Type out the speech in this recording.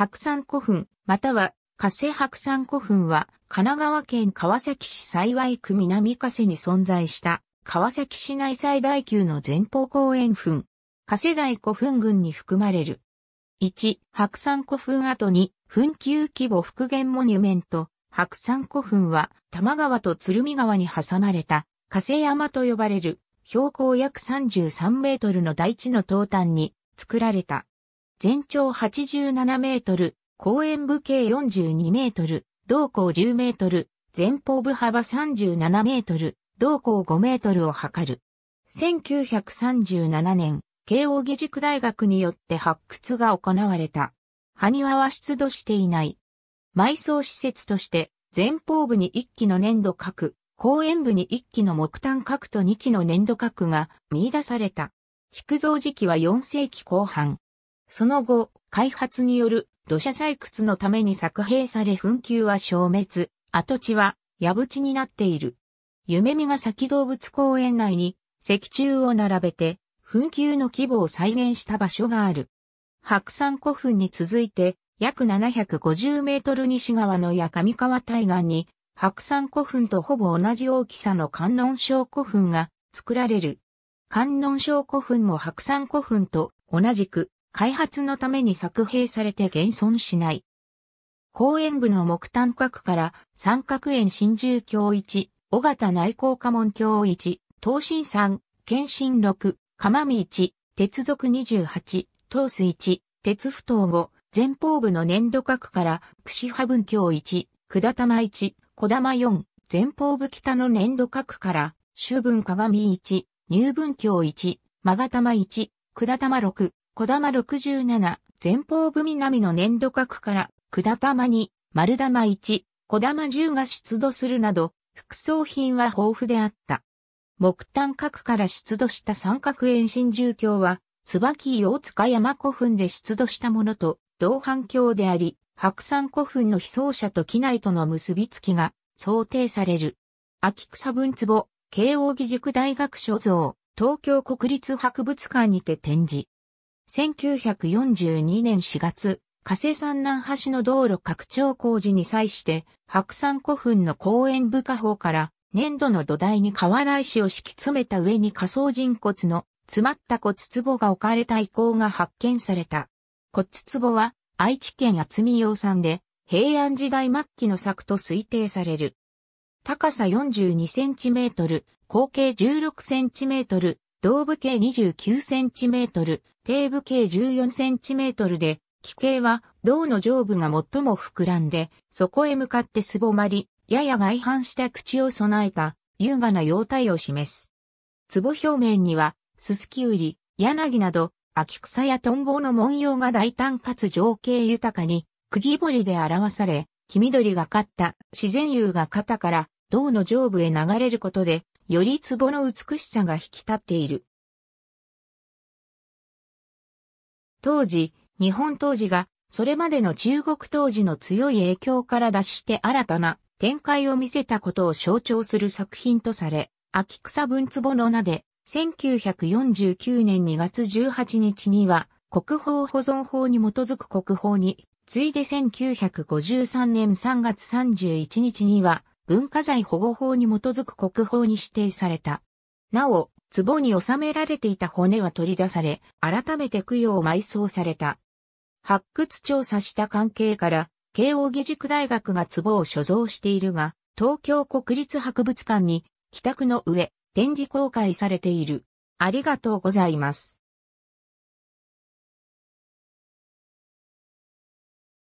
白山古墳、または、加瀬白山古墳は、神奈川県川崎市幸区南加瀬に存在した、川崎市内最大級の前方後円墳、加瀬台古墳群に含まれる。1、白山古墳跡に、墳丘規模復元モニュメント、白山古墳は、多摩川と鶴見川に挟まれた、加瀬山と呼ばれる、標高約33メートルの大地の東端に、作られた全長87メートル、公園部径42メートル、同行10メートル、前方部幅37メートル、同行5メートルを測る。1937年、慶応義塾大学によって発掘が行われた。埴輪は出土していない。埋葬施設として、前方部に1基の粘土核、後円部に1基の木炭核と2基の粘土核が見出された。築造時期は4世紀後半。その後、開発による土砂採掘のために作兵され紛糾は消滅、跡地は矢淵になっている。夢見が先動物公園内に石柱を並べて紛糾の規模を再現した場所がある。白山古墳に続いて約750メートル西側の矢上川対岸に白山古墳とほぼ同じ大きさの観音小古墳が作られる。観音小古墳も白山古墳と同じく開発のために作兵されて現存しない。公園部の木炭角から三角園真珠橋一、尾形内向家門橋一、東進三、県進六、釜見一、鉄属二十八、東水一、鉄不等五、前方部の粘土角から串葉分橋一、下玉一、小玉四、前方部北の粘土角から周分鏡一、入分橋一、曲玉一、下玉六、小玉67、前方部南の粘土角から、下玉に、丸玉1、小玉10が出土するなど、副葬品は豊富であった。木炭角から出土した三角延伸住居は、椿大塚山古墳で出土したものと同反響であり、白山古墳の被葬者と機内との結びつきが想定される。秋草文壺、慶應義塾大学所蔵、東京国立博物館にて展示。1942年4月、加瀬山南橋の道路拡張工事に際して、白山古墳の公園部下方から粘土の土台に瓦石を敷き詰めた上に仮想人骨の詰まった骨壺が置かれた遺構が発見された。骨壺は愛知県厚見洋産で平安時代末期の作と推定される。高さ42センチメートル、口径16センチメートル、胴部径29センチメートル、底部径 14cm で、気形は胴の上部が最も膨らんで、そこへ向かってすぼまり、やや外反した口を備えた優雅な様態を示す。壺表面には、すすきうり、柳など、秋草やトンボの文様が大胆かつ情景豊かに、釘彫りで表され、黄緑がかった自然釉が肩から銅の上部へ流れることで、より壺の美しさが引き立っている。当時、日本当時が、それまでの中国当時の強い影響から脱して新たな展開を見せたことを象徴する作品とされ、秋草文壺の名で、1949年2月18日には、国宝保存法に基づく国宝に、ついで1953年3月31日には、文化財保護法に基づく国宝に指定された。なお、壺に収められていた骨は取り出され、改めて供養埋葬された。発掘調査した関係から、慶應義塾大学が壺を所蔵しているが、東京国立博物館に、帰宅の上、展示公開されている。ありがとうございます。